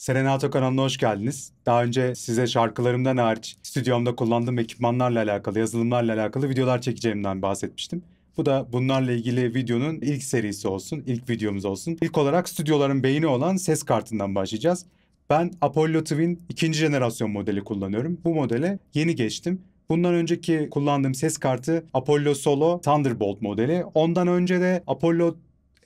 Serenato kanalına hoş geldiniz. Daha önce size şarkılarımdan hariç stüdyomda kullandığım ekipmanlarla alakalı, yazılımlarla alakalı videolar çekeceğimden bahsetmiştim. Bu da bunlarla ilgili videonun ilk serisi olsun, ilk videomuz olsun. İlk olarak stüdyoların beyni olan ses kartından başlayacağız. Ben Apollo Twin ikinci jenerasyon modeli kullanıyorum. Bu modele yeni geçtim. Bundan önceki kullandığım ses kartı Apollo Solo Thunderbolt modeli. Ondan önce de Apollo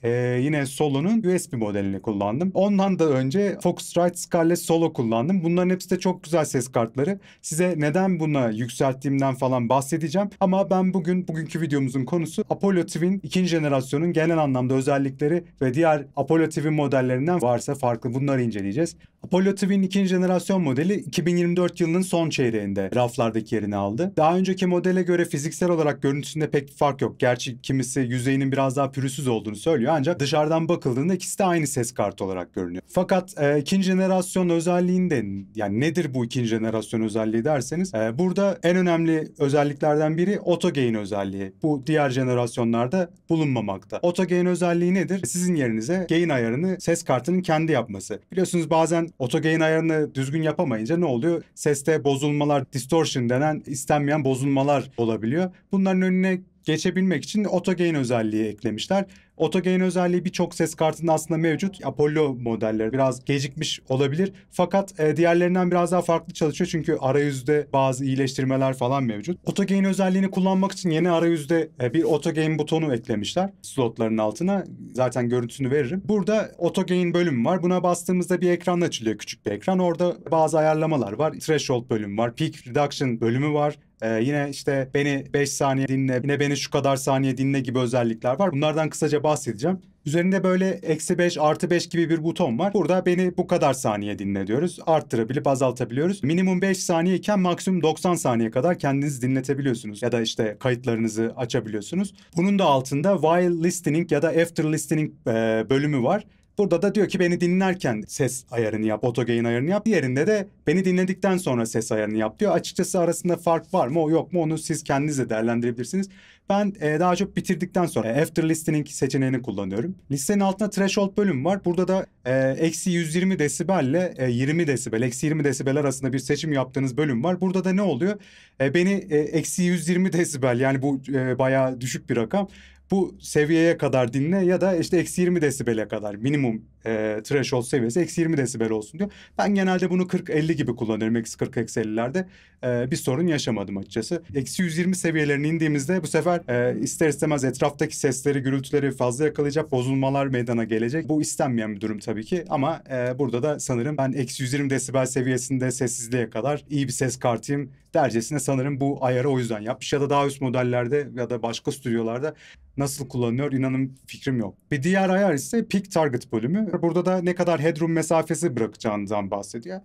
ee, yine Solo'nun USB modelini kullandım. Ondan da önce Focusrite Scarlett Solo kullandım. Bunların hepsi de çok güzel ses kartları. Size neden buna yükselttiğimden falan bahsedeceğim. Ama ben bugün bugünkü videomuzun konusu Apollo Twin ikinci jenerasyonun genel anlamda özellikleri ve diğer Apollo Twin modellerinden varsa farklı bunları inceleyeceğiz. Apollo Twin ikinci jenerasyon modeli 2024 yılının son çeyreğinde raflardaki yerini aldı. Daha önceki modele göre fiziksel olarak görüntüsünde pek bir fark yok. Gerçi kimisi yüzeyinin biraz daha pürüzsüz olduğunu söylüyor ancak dışarıdan bakıldığında ikisi de aynı ses kartı olarak görünüyor. Fakat e, ikinci jenerasyon özelliğinde yani nedir bu ikinci jenerasyon özelliği derseniz e, burada en önemli özelliklerden biri autogain özelliği. Bu diğer jenerasyonlarda bulunmamakta. Autogain özelliği nedir? Sizin yerinize gain ayarını ses kartının kendi yapması. Biliyorsunuz bazen Otogain ayarını düzgün yapamayınca ne oluyor? Seste bozulmalar, distortion denen istenmeyen bozulmalar olabiliyor. Bunların önüne geçebilmek için autogain özelliği eklemişler. Autogain özelliği birçok ses kartında aslında mevcut. Apollo modelleri biraz gecikmiş olabilir. Fakat e, diğerlerinden biraz daha farklı çalışıyor. Çünkü arayüzde bazı iyileştirmeler falan mevcut. Autogain özelliğini kullanmak için yeni arayüzde e, bir autogain butonu eklemişler. Slotların altına zaten görüntüsünü veririm. Burada autogain bölümü var. Buna bastığımızda bir ekran açılıyor. Küçük bir ekran. Orada bazı ayarlamalar var. Threshold bölümü var. Peak reduction bölümü var. Ee, yine işte beni 5 saniye dinle, yine beni şu kadar saniye dinle gibi özellikler var. Bunlardan kısaca bahsedeceğim. Üzerinde böyle eksi 5 artı 5 gibi bir buton var. Burada beni bu kadar saniye dinle diyoruz. Arttırabilip azaltabiliyoruz. Minimum 5 saniye iken maksimum 90 saniye kadar kendinizi dinletebiliyorsunuz. Ya da işte kayıtlarınızı açabiliyorsunuz. Bunun da altında while listening ya da after listening e, bölümü var. Burada da diyor ki beni dinlerken ses ayarını yap, auto ayarını yap. Diğerinde de beni dinledikten sonra ses ayarını yap diyor. Açıkçası arasında fark var mı o yok mu onu siz kendiniz de değerlendirebilirsiniz. Ben e, daha çok bitirdikten sonra e, after listening seçeneğini kullanıyorum. Listenin altında threshold bölüm var. Burada da e, eksi 120 desibel ile 20 e, desibel, eksi 20 desibel arasında bir seçim yaptığınız bölüm var. Burada da ne oluyor? E, beni e, eksi 120 desibel yani bu e, bayağı düşük bir rakam bu seviyeye kadar dinle ya da işte eksi 20 desibele kadar minimum e, threshold seviyesi eksi 20 desibel olsun diyor. Ben genelde bunu 40-50 gibi kullanırım. Eksi 40 eksi 50'lerde e, bir sorun yaşamadım açıkçası. Eksi 120 seviyelerine indiğimizde bu sefer e, ister istemez etraftaki sesleri, gürültüleri fazla yakalayacak bozulmalar meydana gelecek. Bu istenmeyen bir durum tabii ki ama e, burada da sanırım ben eksi 120 desibel seviyesinde sessizliğe kadar iyi bir ses kartıyım dercesine sanırım bu ayarı o yüzden yapmış ya da daha üst modellerde ya da başka stüdyolarda nasıl kullanıyor inanın fikrim yok. Bir diğer ayar ise peak target bölümü burada da ne kadar headroom mesafesi bırakacağından bahsediyor.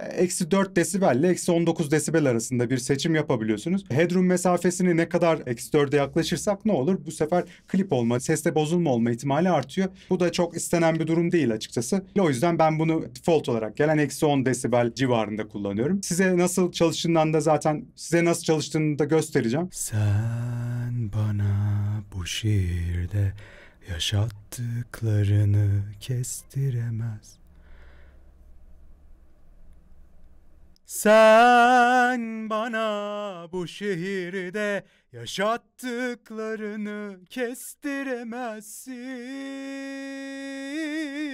E, eksi 4 desibel ile eksi 19 desibel arasında bir seçim yapabiliyorsunuz. Headroom mesafesini ne kadar eksi 4'e yaklaşırsak ne olur? Bu sefer klip olma, seste bozulma olma ihtimali artıyor. Bu da çok istenen bir durum değil açıkçası. O yüzden ben bunu default olarak gelen eksi 10 desibel civarında kullanıyorum. Size nasıl çalıştığından da zaten size nasıl çalıştığını da göstereceğim. Sen bana bu şiirde yaşattıklarını kestiremez. Sen bana bu şehirde yaşattıklarını kestiremezsin.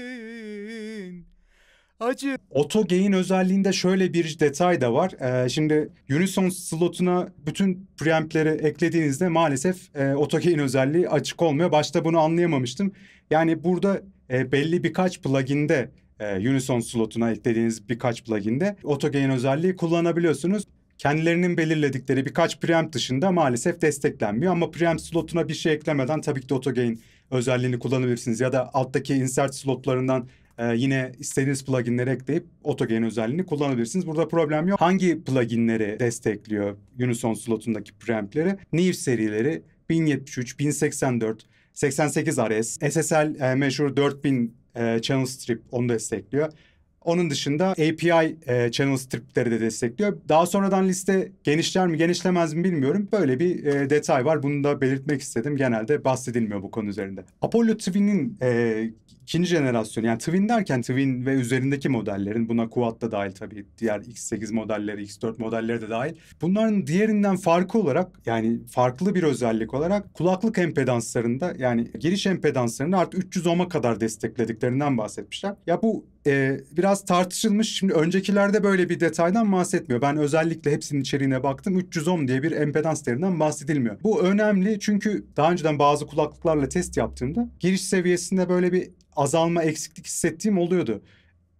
Acı. Auto gain özelliğinde şöyle bir detay da var. Ee, şimdi Unison slotuna bütün preampleri eklediğinizde maalesef e, auto gain özelliği açık olmuyor. Başta bunu anlayamamıştım. Yani burada e, belli birkaç pluginde e, Unison slotuna eklediğiniz birkaç pluginde auto gain özelliği kullanabiliyorsunuz kendilerinin belirledikleri birkaç preamp dışında maalesef desteklenmiyor. Ama preamp slotuna bir şey eklemeden tabii ki de AutoGain özelliğini kullanabilirsiniz. Ya da alttaki insert slotlarından ee, yine istediğiniz pluginleri ekleyip otogen özelliğini kullanabilirsiniz. Burada problem yok. Hangi pluginleri destekliyor Unison slotundaki preampleri? Nir serileri 1073, 1084, 88 RS, SSL e, meşhur 4000 e, channel strip onu destekliyor. Onun dışında API e, channel stripleri de destekliyor. Daha sonradan liste genişler mi genişlemez mi bilmiyorum. Böyle bir e, detay var. Bunu da belirtmek istedim. Genelde bahsedilmiyor bu konu üzerinde. Apollo TV'nin e, ikinci jenerasyon yani twin derken twin ve üzerindeki modellerin buna Quad da dahil tabii diğer X8 modelleri X4 modelleri de dahil. Bunların diğerinden farkı olarak yani farklı bir özellik olarak kulaklık empedanslarında yani giriş empedanslarını artı 300 ohm'a kadar desteklediklerinden bahsetmişler. Ya bu e, biraz tartışılmış. Şimdi öncekilerde böyle bir detaydan bahsetmiyor. Ben özellikle hepsinin içeriğine baktım. 300 ohm diye bir empedans değerinden bahsedilmiyor. Bu önemli çünkü daha önceden bazı kulaklıklarla test yaptığımda giriş seviyesinde böyle bir azalma, eksiklik hissettiğim oluyordu.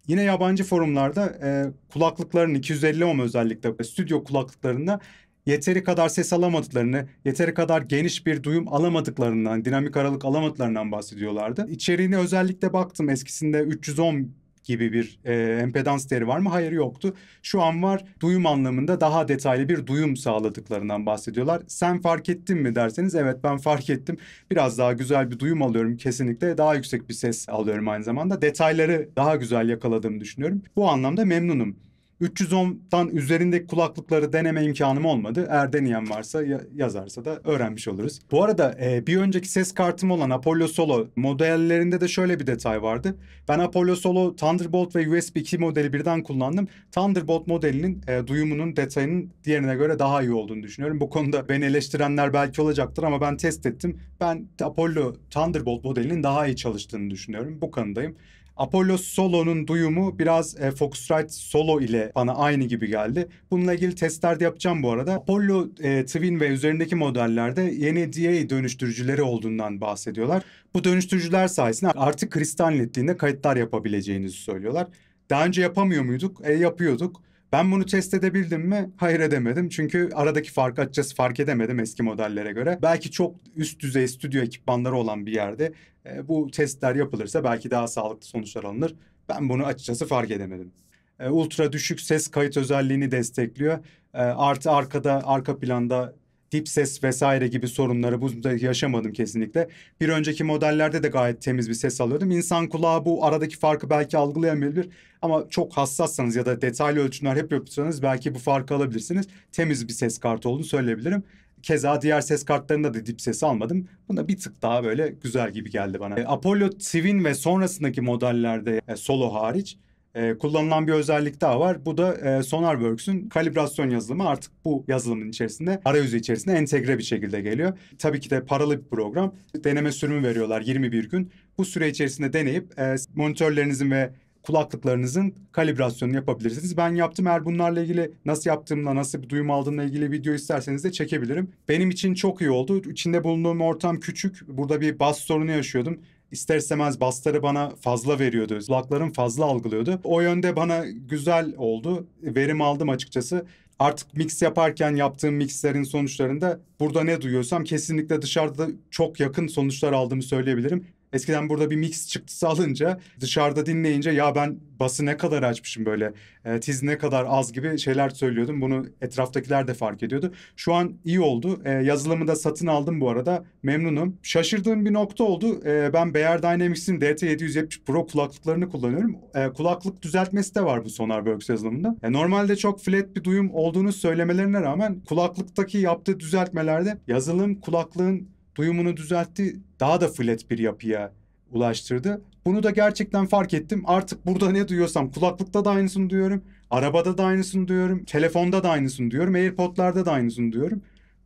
Yine yabancı forumlarda e, kulaklıkların 250 ohm özellikle e, stüdyo kulaklıklarında yeteri kadar ses alamadıklarını, yeteri kadar geniş bir duyum alamadıklarından, dinamik aralık alamadıklarından bahsediyorlardı. İçeriğine özellikle baktım. Eskisinde 310 gibi bir e, empedans değeri var mı? Hayır yoktu. Şu an var. Duyum anlamında daha detaylı bir duyum sağladıklarından bahsediyorlar. Sen fark ettin mi derseniz evet ben fark ettim. Biraz daha güzel bir duyum alıyorum kesinlikle. Daha yüksek bir ses alıyorum aynı zamanda. Detayları daha güzel yakaladığımı düşünüyorum. Bu anlamda memnunum. 310'dan üzerindeki kulaklıkları deneme imkanım olmadı. Eğer deneyen varsa ya, yazarsa da öğrenmiş oluruz. Bu arada e, bir önceki ses kartım olan Apollo Solo modellerinde de şöyle bir detay vardı. Ben Apollo Solo Thunderbolt ve USB 2 modeli birden kullandım. Thunderbolt modelinin e, duyumunun detayının diğerine göre daha iyi olduğunu düşünüyorum. Bu konuda beni eleştirenler belki olacaktır ama ben test ettim. Ben Apollo Thunderbolt modelinin daha iyi çalıştığını düşünüyorum. Bu kanıdayım. Apollo Solo'nun duyumu biraz e, Focusrite Solo ile bana aynı gibi geldi. Bununla ilgili testler de yapacağım bu arada. Apollo e, Twin ve üzerindeki modellerde yeni DA dönüştürücüleri olduğundan bahsediyorlar. Bu dönüştürücüler sayesinde artık kristal netliğinde kayıtlar yapabileceğinizi söylüyorlar. Daha önce yapamıyor muyduk? E yapıyorduk. Ben bunu test edebildim mi? Hayır edemedim. Çünkü aradaki fark açıkçası fark edemedim eski modellere göre. Belki çok üst düzey stüdyo ekipmanları olan bir yerde e, bu testler yapılırsa belki daha sağlıklı sonuçlar alınır. Ben bunu açıkçası fark edemedim. E, ultra düşük ses kayıt özelliğini destekliyor. E, artı arkada arka planda dip ses vesaire gibi sorunları bunda yaşamadım kesinlikle. Bir önceki modellerde de gayet temiz bir ses alıyordum. İnsan kulağı bu aradaki farkı belki algılayamayabilir ama çok hassassanız ya da detaylı ölçümler hep yapıyorsanız belki bu farkı alabilirsiniz. Temiz bir ses kartı olduğunu söyleyebilirim. Keza diğer ses kartlarında da dip sesi almadım. Buna bir tık daha böyle güzel gibi geldi bana. Apollo Twin ve sonrasındaki modellerde e, solo hariç e, kullanılan bir özellik daha var. Bu da e, SonarWorks'ün kalibrasyon yazılımı artık bu yazılımın içerisinde arayüzü içerisinde entegre bir şekilde geliyor. Tabii ki de paralı bir program. Deneme sürümü veriyorlar 21 gün. Bu süre içerisinde deneyip e, monitörlerinizin ve kulaklıklarınızın kalibrasyonunu yapabilirsiniz. Ben yaptım eğer bunlarla ilgili nasıl yaptığımla nasıl bir duyum aldığımla ilgili video isterseniz de çekebilirim. Benim için çok iyi oldu. İçinde bulunduğum ortam küçük. Burada bir bas sorunu yaşıyordum ister istemez basları bana fazla veriyordu. Kulaklarım fazla algılıyordu. O yönde bana güzel oldu. Verim aldım açıkçası. Artık mix yaparken yaptığım mixlerin sonuçlarında burada ne duyuyorsam kesinlikle dışarıda çok yakın sonuçlar aldığımı söyleyebilirim. Eskiden burada bir mix çıktısı alınca dışarıda dinleyince ya ben bası ne kadar açmışım böyle e, tiz ne kadar az gibi şeyler söylüyordum. Bunu etraftakiler de fark ediyordu. Şu an iyi oldu. E, yazılımı da satın aldım bu arada. Memnunum. Şaşırdığım bir nokta oldu. E, ben Beyer Dynamics'in DT770 Pro kulaklıklarını kullanıyorum. E, kulaklık düzeltmesi de var bu Sonarworks yazılımında. E, normalde çok flat bir duyum olduğunu söylemelerine rağmen kulaklıktaki yaptığı düzeltmelerde yazılım kulaklığın duyumunu düzeltti. Daha da flat bir yapıya ulaştırdı. Bunu da gerçekten fark ettim. Artık burada ne duyuyorsam kulaklıkta da aynısını duyuyorum. Arabada da aynısını duyuyorum. Telefonda da aynısını duyuyorum. AirPod'larda da aynısını duyuyorum.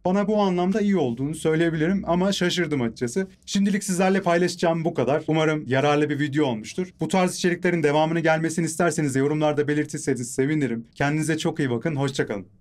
Bana bu anlamda iyi olduğunu söyleyebilirim ama şaşırdım açıkçası. Şimdilik sizlerle paylaşacağım bu kadar. Umarım yararlı bir video olmuştur. Bu tarz içeriklerin devamını gelmesini isterseniz yorumlarda belirtirseniz sevinirim. Kendinize çok iyi bakın, hoşçakalın.